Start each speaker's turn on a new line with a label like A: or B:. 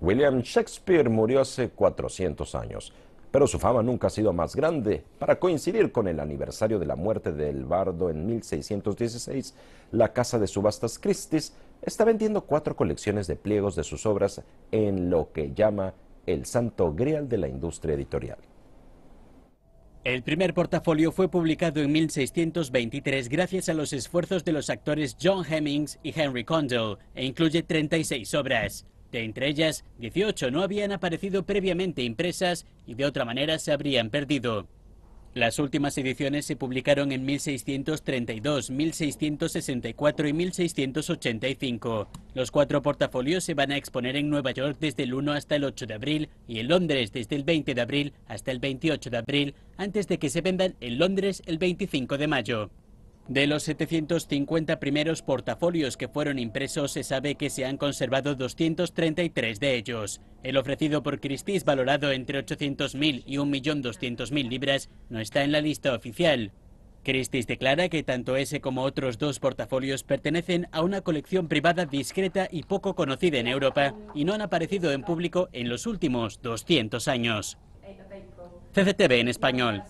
A: William Shakespeare murió hace 400 años, pero su fama nunca ha sido más grande. Para coincidir con el aniversario de la muerte del bardo en 1616, la casa de subastas Christie's está vendiendo cuatro colecciones de pliegos de sus obras en lo que llama el santo grial de la industria editorial.
B: El primer portafolio fue publicado en 1623 gracias a los esfuerzos de los actores John Hemmings y Henry Condell e incluye 36 obras de entre ellas 18 no habían aparecido previamente impresas y de otra manera se habrían perdido. Las últimas ediciones se publicaron en 1632, 1664 y 1685. Los cuatro portafolios se van a exponer en Nueva York desde el 1 hasta el 8 de abril y en Londres desde el 20 de abril hasta el 28 de abril, antes de que se vendan en Londres el 25 de mayo. De los 750 primeros portafolios que fueron impresos, se sabe que se han conservado 233 de ellos. El ofrecido por Christie's, valorado entre 800.000 y 1.200.000 libras, no está en la lista oficial. Christie's declara que tanto ese como otros dos portafolios pertenecen a una colección privada discreta y poco conocida en Europa y no han aparecido en público en los últimos 200 años. CCTV en español.